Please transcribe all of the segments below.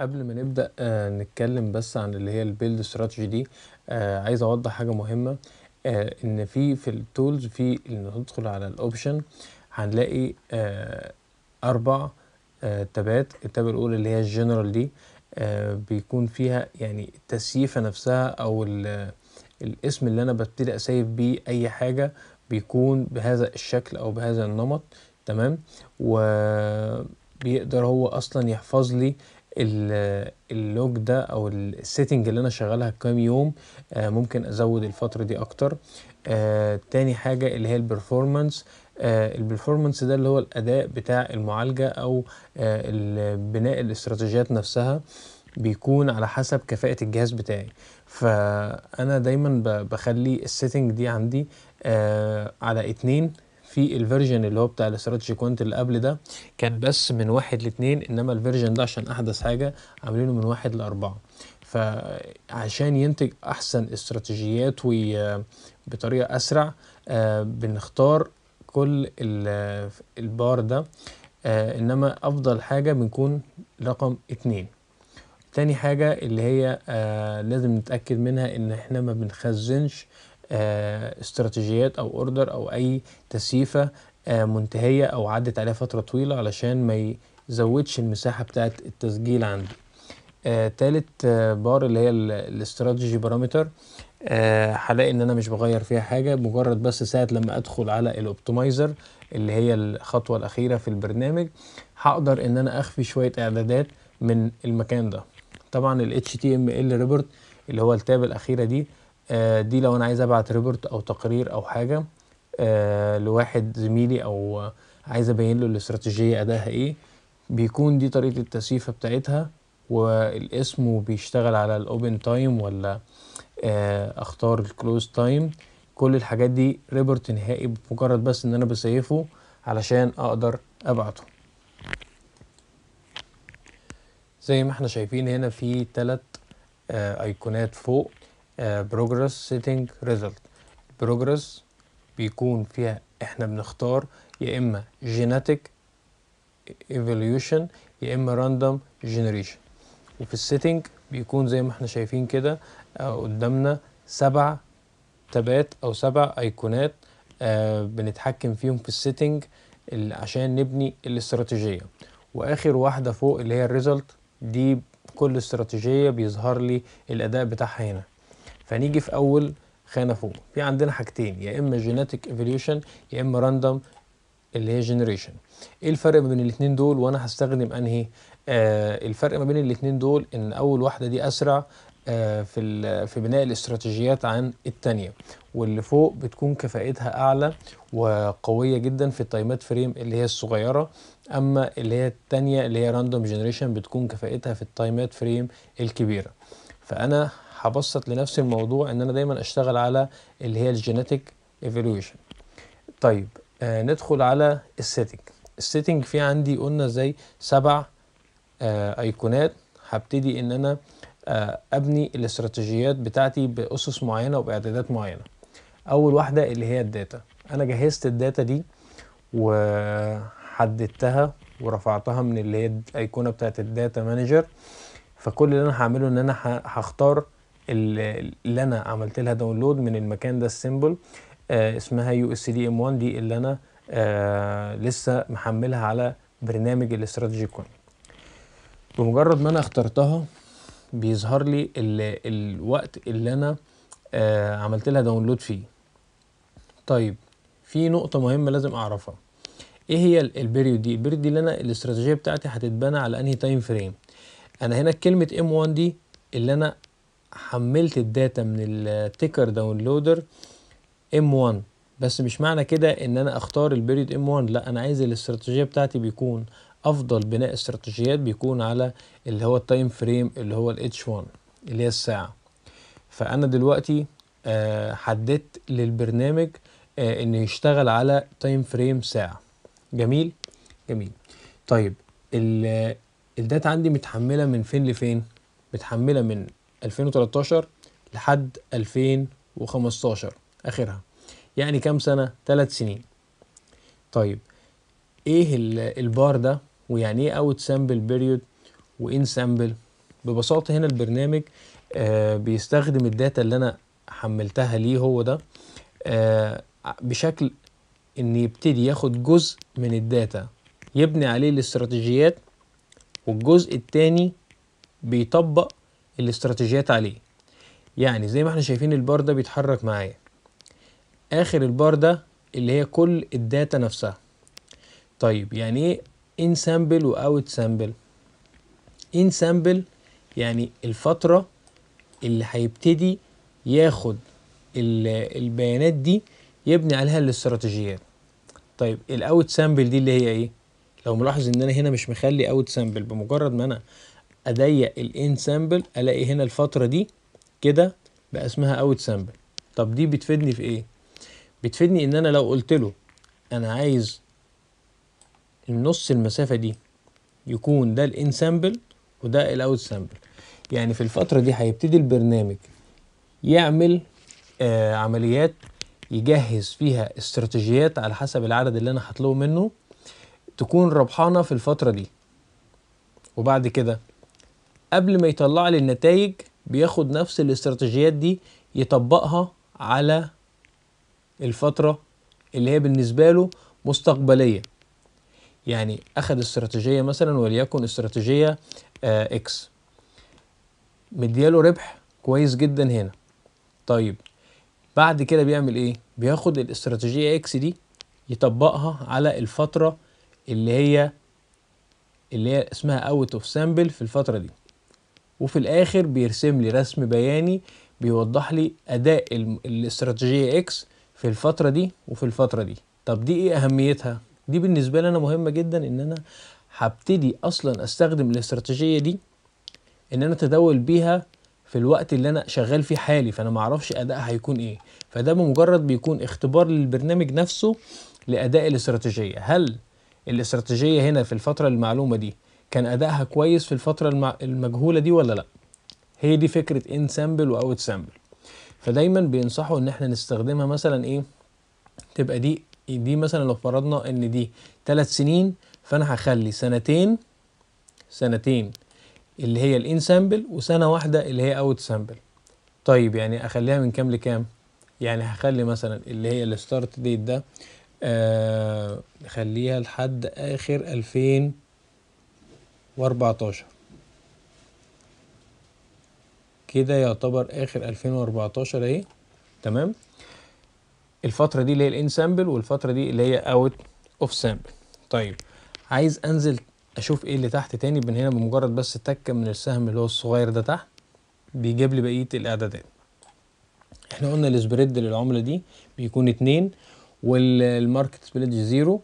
قبل ما نبدأ آه نتكلم بس عن اللي هي البيلد استراتيجي دي آه عايز اوضح حاجة مهمة آه ان في في التولز في ندخل على الاوبشن هنلاقي آه اربع آه تابات التاب الاولى اللي هي الجنرال دي آه بيكون فيها يعني التسييفة نفسها او آه، الاسم اللي انا ببتدي اسيف بيه اي حاجة بيكون بهذا الشكل او بهذا النمط تمام وبيقدر هو اصلا يحفظ لي اللوج ده او السيتنج اللي انا شغالها كام يوم آه، ممكن ازود الفتره دي اكتر آه، تاني حاجه اللي هي البرفورمانس آه، البرفورمانس ده اللي هو الاداء بتاع المعالجه او بناء الاستراتيجيات نفسها بيكون على حسب كفاءة الجهاز بتاعي فأنا دايما بخلي السيتنج دي عندي آه على اتنين في الفيرجن اللي هو بتاع الاستراتيجي كوانت اللي قبل ده كان بس من واحد لاتنين انما الفيرجن ده عشان احدث حاجه عاملينه من واحد لاربعه فعشان ينتج احسن استراتيجيات بطريقه اسرع آه، بنختار كل البار ده آه، انما افضل حاجه بنكون رقم اتنين تاني حاجه اللي هي آه، لازم نتاكد منها ان احنا ما بنخزنش آه، استراتيجيات او اوردر او اي تسييفه آه، منتهيه او عدت عليها فتره طويله علشان ما يزودش المساحه بتاعت التسجيل عندي آه، تالت بار اللي هي الاستراتيجي بارامتر هلاقي ان انا مش بغير فيها حاجه مجرد بس ساعه لما ادخل على الاوبتمايزر اللي هي الخطوه الاخيره في البرنامج هقدر ان انا اخفي شويه اعدادات من المكان ده طبعا ال HTML ريبورت اللي هو التاب الاخيره دي آه، دي لو انا عايز ابعت ريبورت او تقرير او حاجه آه، لواحد زميلي او عايز ابين له الاستراتيجيه اداها ايه بيكون دي طريقه التسييفه بتاعتها والاسم وبيشتغل على الاوبن تايم ولا آه، اختار الكلوز تايم كل الحاجات دي ريبورت نهائي بمجرد بس ان انا بسيفه علشان اقدر ابعته زي ما احنا شايفين هنا في ثلاث ايقونات فوق بروجرس سيتنج ريزلت بروجرس بيكون فيها احنا بنختار يا اما جيناتيك ايفوليوشن يا اما راندوم جينيريشن وفي السيتنج بيكون زي ما احنا شايفين كده آه، قدامنا سبع تبات او سبع ايقونات آه، بنتحكم فيهم في السيتنج عشان نبني الاستراتيجيه واخر واحده فوق اللي هي الريزلت دي كل استراتيجيه بيظهر لي الاداء بتاعها هنا فنيجي في اول خانه فوق في عندنا حاجتين يا اما جيناتيك ايفوليوشن يا اما راندوم اللي هي جينيريشن ايه الفرق ما بين الاثنين دول وانا هستخدم انهي آه الفرق ما بين الاثنين دول ان اول واحده دي اسرع آه في في بناء الاستراتيجيات عن الثانيه واللي فوق بتكون كفائتها اعلى وقويه جدا في التايمات فريم اللي هي الصغيره اما اللي هي الثانيه اللي هي راندوم جينيريشن بتكون كفائتها في التايمات فريم الكبيره فانا هبسط لنفس الموضوع ان انا دايما اشتغل على اللي هي الجينيتك ايفولوشن طيب آه ندخل على السيتنج السيتنج في عندي قلنا زي سبع آه ايقونات هبتدي ان انا آه ابني الاستراتيجيات بتاعتي باسس معينه وباعدادات معينه اول واحده اللي هي الداتا انا جهزت الداتا دي وحددتها ورفعتها من اللي هي الايقونه بتاعت الداتا مانجر فكل اللي انا هعمله ان انا هختار اللي انا عملت لها داونلود من المكان ده السيمبل آه، اسمها يو اس دي ام 1 دي اللي انا آه، لسه محملها على برنامج الاستراتيجي كون بمجرد ما انا اخترتها بيظهر لي الوقت اللي انا آه عملت لها داونلود فيه طيب في نقطه مهمه لازم اعرفها ايه هي البريود دي البريود دي اللي انا الاستراتيجيه بتاعتي هتتبنى على انهي تايم فريم انا هنا كلمه ام 1 دي اللي انا حملت الداتا من التيكر داونلودر ام 1 بس مش معنى كده ان انا اختار البريد ام 1 لا انا عايز الاستراتيجيه بتاعتي بيكون افضل بناء استراتيجيات بيكون على اللي هو التايم فريم اللي هو الاتش 1 اللي هي الساعه فانا دلوقتي آه، حددت للبرنامج آه، انه يشتغل على تايم فريم ساعه جميل جميل طيب الداتا عندي متحمله من فين لفين متحمله من 2013 لحد 2015 اخرها يعني كام سنه ثلاث سنين طيب ايه البار ده ويعني ايه اوت سامبل بيريود وان سامبل ببساطه هنا البرنامج آه بيستخدم الداتا اللي انا حملتها ليه هو ده آه بشكل ان يبتدي ياخد جزء من الداتا يبني عليه الاستراتيجيات والجزء التاني بيطبق الاستراتيجيات عليه يعني زي ما احنا شايفين البار ده بيتحرك معايا اخر البار ده اللي هي كل الداتا نفسها طيب يعني ايه ان سامبل واوت سامبل ان سامبل يعني الفتره اللي هيبتدي ياخد البيانات دي يبني عليها الاستراتيجيات طيب الاوت سامبل دي اللي هي ايه لو ملاحظ ان انا هنا مش مخلي اوت سامبل بمجرد ما انا اضيق الان سامبل الاقي هنا الفتره دي كده بقى اسمها اوت سامبل طب دي بتفيدني في ايه بتفيدني ان انا لو قلت له انا عايز النص المسافه دي يكون ده الان سامبل وده الاوت سامبل يعني في الفتره دي هيبتدي البرنامج يعمل آه عمليات يجهز فيها استراتيجيات على حسب العدد اللي انا هطلبه منه تكون ربحانه في الفتره دي وبعد كده قبل ما يطلع لي النتائج بياخد نفس الاستراتيجيات دي يطبقها على الفترة اللي هي بالنسبة له مستقبلية يعني أخد استراتيجية مثلا وليكن استراتيجية آه إكس مدياله ربح كويس جدا هنا طيب بعد كده بيعمل إيه؟ بياخد الاستراتيجية إكس دي يطبقها على الفترة اللي هي اللي هي اسمها اوت اوف سامبل في الفترة دي وفي الاخر بيرسم لي رسم بياني بيوضح لي اداء الاستراتيجيه اكس في الفتره دي وفي الفتره دي طب دي ايه اهميتها دي بالنسبه لي انا مهمه جدا ان انا هبتدي اصلا استخدم الاستراتيجيه دي ان انا اتداول بيها في الوقت اللي انا شغال فيه حالي فانا معرفش اداء هيكون ايه فده بمجرد بيكون اختبار للبرنامج نفسه لاداء الاستراتيجيه هل الاستراتيجيه هنا في الفتره المعلومه دي كان ادائها كويس في الفتره المجهوله دي ولا لا هي دي فكره ان سامبل واوت سامبل فدايما بينصحوا ان احنا نستخدمها مثلا ايه تبقى دي دي مثلا لو فرضنا ان دي ثلاث سنين فانا هخلي سنتين سنتين اللي هي الان سامبل وسنه واحده اللي هي اوت سامبل طيب يعني اخليها من كام لكام يعني هخلي مثلا اللي هي الستارت ديت ده آه خليها لحد اخر 2000 وأربعتاشر كده يعتبر آخر ألفين وأربعتاشر أهي تمام الفترة دي اللي هي الان سامبل والفترة دي اللي هي اوت اوف سامبل طيب عايز انزل اشوف ايه اللي تحت تاني من هنا بمجرد بس تكة من السهم اللي هو الصغير ده تحت بيجيب لي بقية الاعدادات احنا قلنا السبريد للعملة دي بيكون اتنين والماركت سبريد زيرو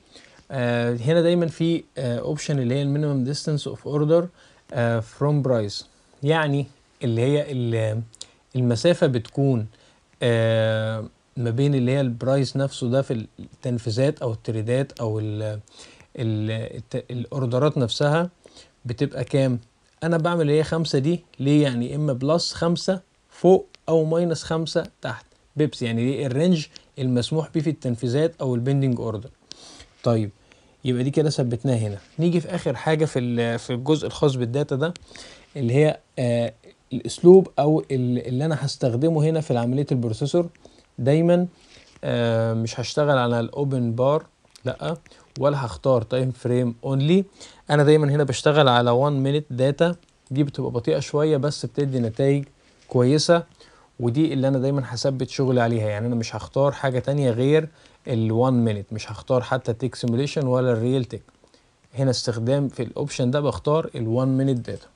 آه، هنا دايما في اوبشن آه، اللي هي المينيمم ديستانس اوف اوردر فروم برايس يعني اللي هي المسافه بتكون آه، ما بين اللي هي البرايس نفسه ده في التنفيذات او التريدات او الاوردرات نفسها بتبقى كام انا بعمل اللي هي خمسة دي ليه يعني اما بلس خمسة فوق او ماينس خمسة تحت بيبس يعني ايه الرينج المسموح بيه في التنفيذات او البندنج اوردر طيب يبقى دي كده ثبتناها هنا نيجي في اخر حاجه في في الجزء الخاص بالداتا ده اللي هي آه الاسلوب او اللي انا هستخدمه هنا في عمليه البروسيسور دايما آه مش هشتغل على الاوبن بار لا ولا هختار تايم فريم اونلي انا دايما هنا بشتغل على 1 مينيت داتا دي بتبقى بطيئه شويه بس بتدي نتائج كويسه ودي اللي انا دايما هثبت شغلي عليها يعني انا مش هختار حاجه تانية غير ال1 مينيت مش هختار حتى تيك سيموليشن ولا الريل تيك هنا استخدام في الاوبشن ده بختار ال1 مينيت داتا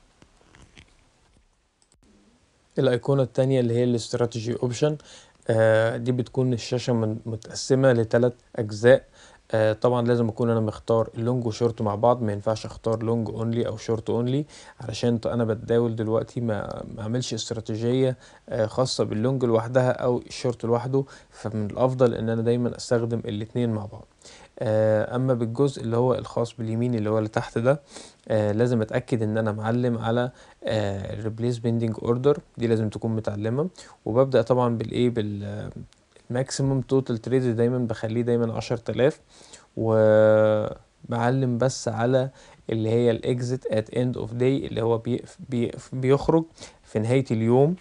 الايقونة التانية اللي هي الاستراتيجي اوبشن آه دي بتكون الشاشة متقسمة لتلات اجزاء آه، طبعا لازم اكون انا مختار اللونج وشورت مع بعض ما ينفعش اختار لونج اونلي او شورت اونلي علشان انا بتداول دلوقتي ما اعملش استراتيجيه آه، خاصه باللونج لوحدها او الشورت لوحده فمن الافضل ان انا دايما استخدم الاثنين مع بعض آه، اما بالجزء اللي هو الخاص باليمين اللي هو اللي تحت ده لازم اتاكد ان انا معلم على الريبليس بيندنج اوردر دي لازم تكون متعلمه وببدا طبعا بالايه بال ماكسيموم توتال تريدز دايما بخليه دايما عشر تلاف وبعلم بس على اللي هي الاكزيت ات اند اوف داي اللي هو بيخرج في نهاية اليوم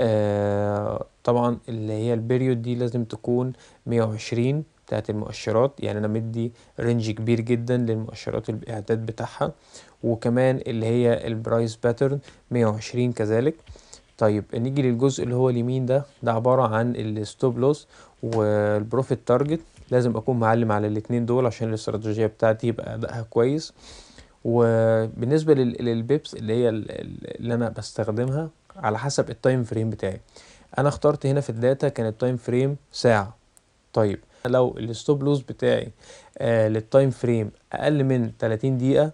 آه طبعا اللي هي البريود دي لازم تكون 120 بتاعت المؤشرات يعني انا مدي رينج كبير جدا للمؤشرات الاعداد بتاعها وكمان اللي هي البرايس باترن 120 وعشرين كذلك طيب نيجي للجزء اللي هو اليمين ده ده عبارة عن الستوب لوس والبروفيت تارجت لازم اكون معلم على الاتنين دول عشان الاستراتيجية بتاعتي يبقى ادائها كويس وبالنسبة للبيبس اللي هي اللي انا بستخدمها على حسب التايم فريم بتاعي انا اخترت هنا في الداتا كان التايم فريم ساعة طيب لو الستوب لوس بتاعي آه للتايم فريم اقل من 30 دقيقة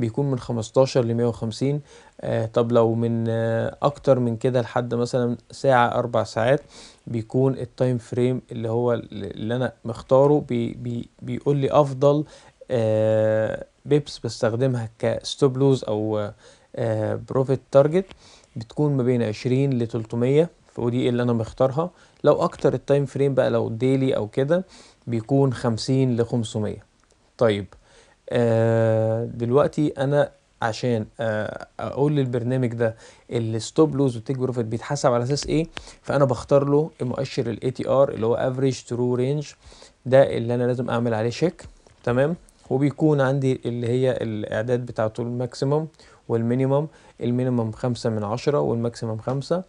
بيكون من 15 ل 150 آه طب لو من آه اكتر من كده لحد مثلا ساعة اربع ساعات بيكون التايم فريم اللي هو اللي انا مختاره بي بي بيقول لي افضل آه بيبس بستخدمها كستوب لوز او آه بروفيت آه، تارجت بتكون ما بين 20 ل 300 ودي إيه اللي انا مختارها لو اكتر التايم فريم بقى لو ديلي او كده بيكون 50 ل 500 طيب آه، دلوقتي انا عشان آه، اقول للبرنامج ده الستوب لوز والتيك بروفيت بيتحسب على اساس ايه فانا بختار له المؤشر الاي تي ار اللي هو افريج ترو رينج ده اللي انا لازم اعمل عليه شيك تمام وبيكون عندي اللي هي الاعداد بتاعته الماكسيمم والمينيمم المينيمم خمسة من عشرة والماكسيمم خمسة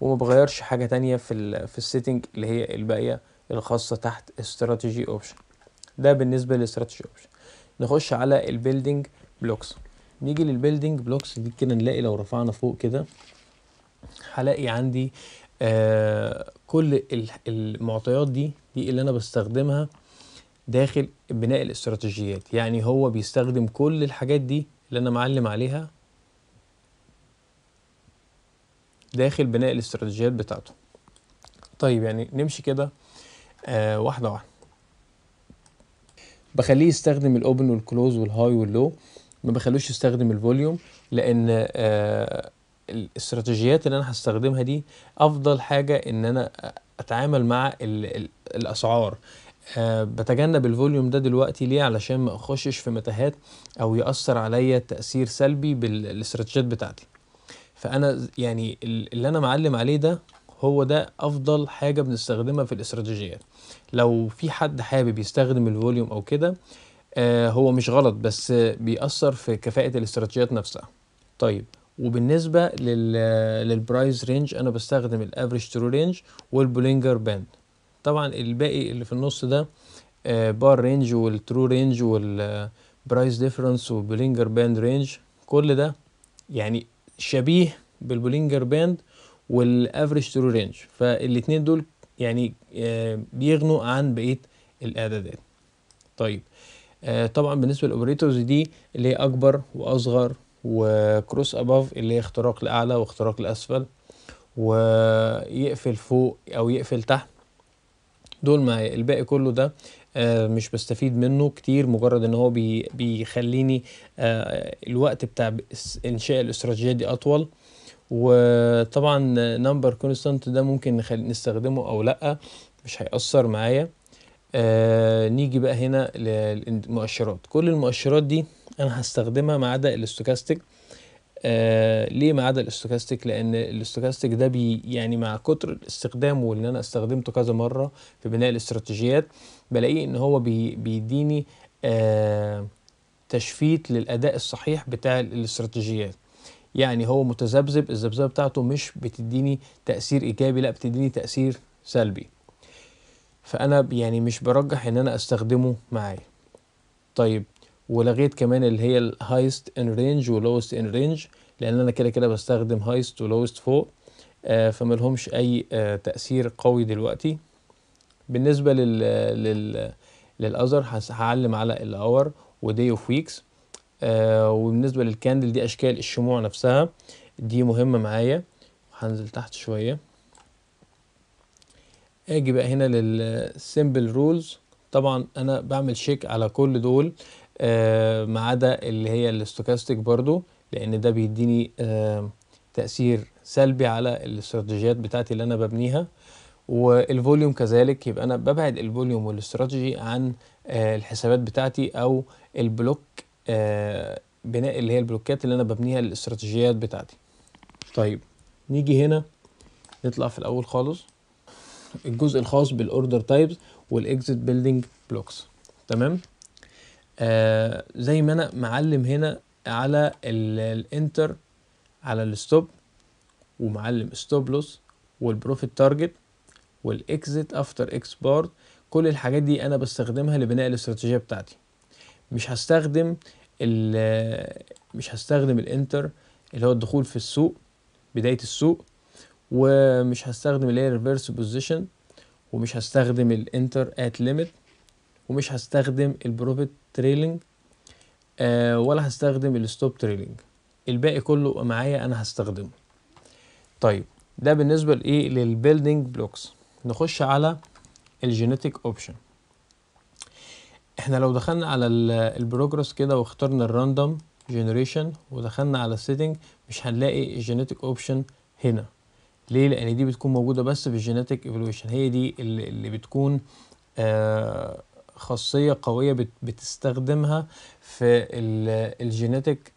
وما بغيرش حاجة تانية في الـ في السيتنج اللي هي الباقية الخاصة تحت استراتيجي اوبشن ده بالنسبة للاستراتيجي اوبشن نخش على البيلدينج بلوكس نيجي للبيلدينج بلوكس دي كده نلاقي لو رفعنا فوق كده هلاقي عندي آه كل المعطيات دي دي اللي انا بستخدمها داخل بناء الاستراتيجيات يعني هو بيستخدم كل الحاجات دي اللي انا معلم عليها داخل بناء الاستراتيجيات بتاعته طيب يعني نمشي كده آه واحده واحده بخليه يستخدم الاوبن والكلوز والهاي واللو ما بخلوش يستخدم الفوليوم لان آه، الاستراتيجيات اللي انا هستخدمها دي افضل حاجه ان انا اتعامل مع الـ الـ الاسعار أه بتجنب الفوليوم ده دلوقتي ليه علشان ما اخشش في متاهات او ياثر عليا تاثير سلبي بالاستراتيجيات بتاعتي فانا يعني اللي انا معلم عليه ده هو ده افضل حاجه بنستخدمها في الاستراتيجيات لو في حد حابب يستخدم الفوليوم او كده آه هو مش غلط بس بيأثر في كفاءة الاستراتيجيات نفسها طيب وبالنسبة للبرايز رينج أنا بستخدم الافريج ترو رينج والبولينجر باند طبعا الباقي اللي في النص ده آه بار رينج والترو رينج والبرايز ديفرنس وبولينجر باند رينج كل ده يعني شبيه بالبولينجر باند والافريج ترو رينج فالاثنين دول يعني آه، بيغنوا عن بقيه الاعدادات طيب آه، طبعا بالنسبه للاوبريتورز دي اللي هي اكبر واصغر وكروس اباف اللي هي اختراق لاعلى واختراق لاسفل ويقفل فوق او يقفل تحت دول معايا الباقي كله ده آه، مش بستفيد منه كتير مجرد ان هو بيخليني الوقت بتاع انشاء الاستراتيجيه دي اطول وطبعا نمبر كونستانت ده ممكن نخل... نستخدمه او لا مش هيأثر معايا آه نيجي بقى هنا للمؤشرات كل المؤشرات دي انا هستخدمها ما عدا الاستوكاستيك آه ليه ما عدا الاستوكاستيك لان الاستوكاستيك ده بي يعني مع كتر استخدامه اللي انا استخدمته كذا مره في بناء الاستراتيجيات بلاقيه ان هو بي بيديني آه تشفيت للاداء الصحيح بتاع الاستراتيجيات يعني هو متذبذب الذبذبه بتاعته مش بتديني تاثير ايجابي لا بتديني تاثير سلبي فانا يعني مش برجح ان انا استخدمه معايا طيب ولغيت كمان اللي هي الهايست ان رينج ولوست ان رينج لان انا كده كده بستخدم هايست ولوست فوق آه، فما لهمش اي آه، تاثير قوي دلوقتي بالنسبه لل لل للاذر هعلم على الاور ودي اوف ويكس آه، وبالنسبه للكاندل دي اشكال الشموع نفسها دي مهمه معايا هنزل تحت شويه اجي بقى هنا للسيمبل رولز طبعا انا بعمل شيك على كل دول آه ما عدا اللي هي الاستوكاستيك برضو لان ده بيديني آه تاثير سلبي على الاستراتيجيات بتاعتي اللي انا ببنيها والفوليوم كذلك يبقى انا ببعد الفوليوم والاستراتيجي عن آه الحسابات بتاعتي او البلوك آه، بناء اللي هي البلوكات اللي انا ببنيها الاستراتيجيات بتاعتي طيب نيجي هنا نطلع في الاول خالص الجزء الخاص بالاوردر تايبز والاكزيت بيلدينج بلوكس تمام آه زي ما انا معلم هنا على الانتر على الستوب ومعلم ستوب لوس والبروفيت تارجت والاكزيت افتر اكس بارد كل الحاجات دي انا بستخدمها لبناء الاستراتيجيه بتاعتي مش هستخدم مش هستخدم الانتر اللي هو الدخول في السوق بداية السوق ومش هستخدم اللي هي ريفرس بوزيشن ومش هستخدم الانتر ات ليميت ومش هستخدم البروفيت تريلينج آه، ولا هستخدم الستوب تريلينج الباقي كله معايا انا هستخدمه طيب ده بالنسبه لايه للبيلدينج بلوكس نخش على الجينيتك اوبشن احنا لو دخلنا على البروجرس كده واخترنا الراندوم جنريشن ودخلنا على السيتنج مش هنلاقي الجينيتك اوبشن هنا ليه لان دي بتكون موجوده بس في الجينيتك ايفولوشن هي دي اللي, بتكون آه، خاصيه قويه بتستخدمها في الجينيتك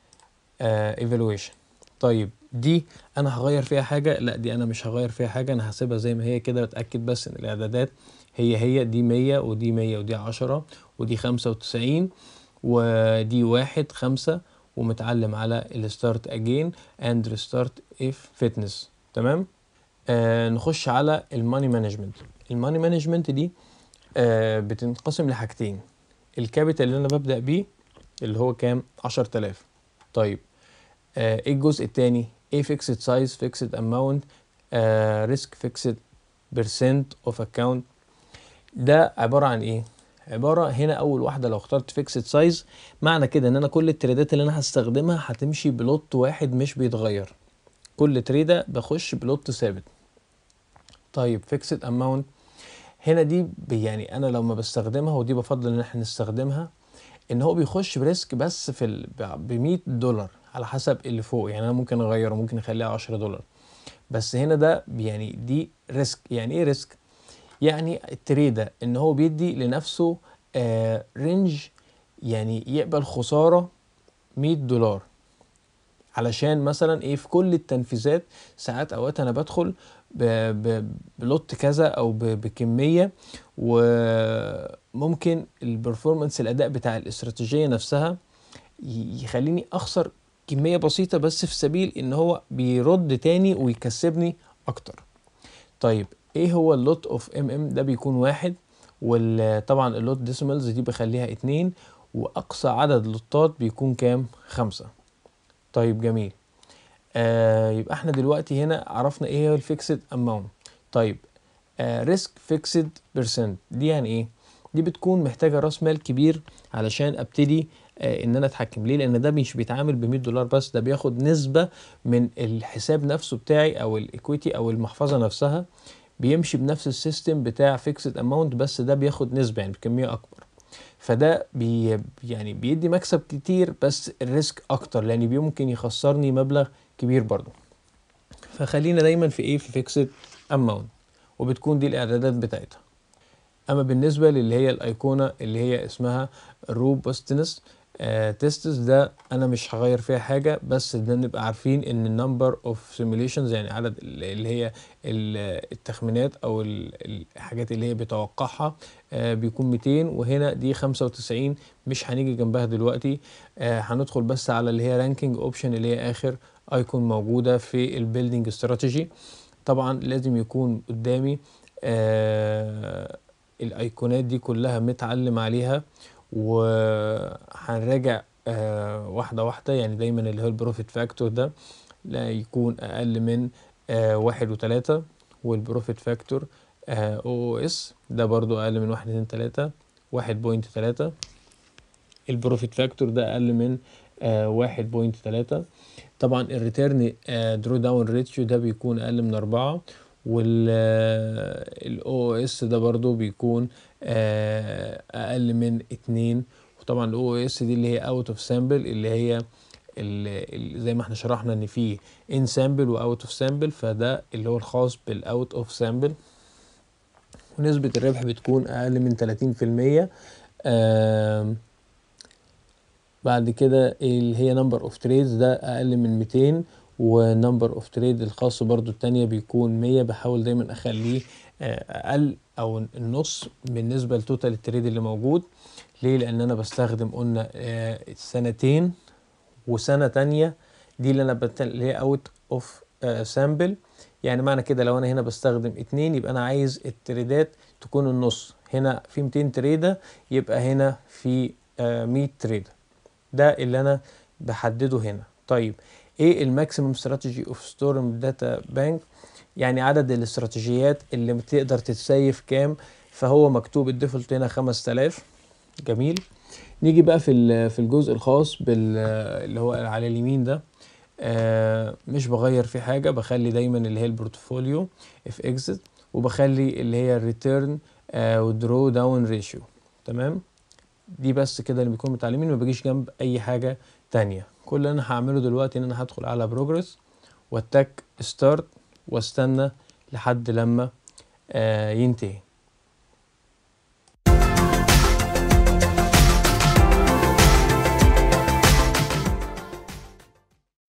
ايفالويشن آه، طيب دي انا هغير فيها حاجه لا دي انا مش هغير فيها حاجه انا هسيبها زي ما هي كده بتاكد بس ان الاعدادات هي هي دي 100 ودي 100 ودي 10 ودي خمسة وتسعين ودي واحد خمسة ومتعلم على الستارت اجين اند ريستارت اف فيتنس تمام آه نخش على الماني مانجمنت الماني مانجمنت دي آه بتنقسم لحاجتين الكابيتال اللي انا ببدا بيه اللي هو كام 10000 طيب آه ايه الجزء الثاني ايه فيكسد سايز فيكسد اماونت ريسك فيكسد بيرسنت اوف اكاونت ده عباره عن ايه عباره هنا اول واحده لو اخترت فيكسد سايز معنى كده ان انا كل التريدات اللي انا هستخدمها هتمشي بلوت واحد مش بيتغير كل تريده بخش بلوت ثابت طيب فيكسد اماونت هنا دي يعني انا لو ما بستخدمها ودي بفضل ان احنا نستخدمها ان هو بيخش بريسك بس في ال... ب 100 دولار على حسب اللي فوق يعني انا ممكن اغيره ممكن اخليها 10 دولار بس هنا ده يعني دي ريسك يعني ايه ريسك يعني التريده ان هو بيدي لنفسه آه رينج يعني يقبل خساره 100 دولار علشان مثلا ايه في كل التنفيذات ساعات اوقات انا بدخل بلوت كذا او بكميه وممكن البرفورمانس الاداء بتاع الاستراتيجيه نفسها يخليني اخسر كميه بسيطه بس في سبيل ان هو بيرد تاني ويكسبني اكتر طيب ايه هو اللوت اوف ام ام ده بيكون واحد وطبعا اللوت ديسيمالز دي بخليها اتنين واقصى عدد لوتات بيكون كام خمسة طيب جميل آه يبقى احنا دلوقتي هنا عرفنا ايه هو الفيكسد اماونت طيب آه، ريسك فيكسد بيرسنت دي يعني ايه دي بتكون محتاجه راس مال كبير علشان ابتدي آه، ان انا اتحكم ليه لان ده مش بيتعامل ب دولار بس ده بياخد نسبه من الحساب نفسه بتاعي او الايكويتي او المحفظه نفسها بيمشي بنفس السيستم بتاع فيكسد اماونت بس ده بياخد نسبه يعني بكميه اكبر فده بي يعني بيدي مكسب كتير بس الريسك اكتر لان بيمكن يخسرني مبلغ كبير برضو فخلينا دايما في ايه في فيكسد اماونت وبتكون دي الاعدادات بتاعتها اما بالنسبه للي هي الايقونه اللي هي اسمها روبستنس تيستس آه، ده انا مش هغير فيها حاجه بس ده نبقى عارفين ان النمبر اوف سيميليشنز يعني عدد اللي هي التخمينات او الحاجات اللي هي بتوقعها آه، بيكون 200 وهنا دي 95 مش هنيجي جنبها دلوقتي آه، هندخل بس على اللي هي رانكينج اوبشن اللي هي اخر ايكون موجوده في البيلدينج استراتيجي طبعا لازم يكون قدامي الايقونات دي كلها متعلم عليها وهنراجع آه، واحدة واحدة يعني دايما اللي هو البروفيت فاكتور ده لا يكون أقل من آه، واحد وتلاتة والبروفيت فاكتور او اس ده برضو أقل من واحد اتنين تلاتة واحد بوينت تلاتة البروفيت فاكتور ده أقل من آه، واحد بوينت تلاتة طبعا الريتيرن درو داون ريتشيو ده بيكون أقل من أربعة والاو اس ده برضو بيكون آه، اقل من اتنين وطبعا الاو اس دي اللي هي اوت اوف سامبل اللي هي اللي زي ما احنا شرحنا ان في ان سامبل واوت اوف سامبل فده اللي هو الخاص بالاوت اوف سامبل ونسبة الربح بتكون اقل من تلاتين في المية بعد كده اللي هي نمبر اوف تريدز ده اقل من ميتين ونمبر اوف تريد الخاص برضو التانية بيكون مية بحاول دايما اخليه اقل آه، او النص بالنسبه لتوتال التريد اللي موجود ليه لان انا بستخدم قلنا آه، سنتين وسنه تانية دي اللي انا اللي هي اوت اوف سامبل يعني معنى كده لو انا هنا بستخدم اتنين يبقى انا عايز التريدات تكون النص هنا في 200 تريده يبقى هنا في 100 آه، تريده ده اللي انا بحدده هنا طيب ايه الماكسيمم استراتيجي اوف ستورم داتا بانك يعني عدد الاستراتيجيات اللي بتقدر تتسيف كام فهو مكتوب الديفولت هنا 5000 جميل نيجي بقى في في الجزء الخاص بال اللي هو على اليمين ده آه مش بغير فيه حاجه بخلي دايما اللي هي البورتفوليو اف اكزيت وبخلي اللي هي الريتيرن ودرو داون ريشيو تمام دي بس كده اللي بيكون متعلمين ما بجيش جنب اي حاجه تانية كل اللي انا هعمله دلوقتي ان انا هدخل على بروجرس واتك ستارت واستنى لحد لما آه، ينتهي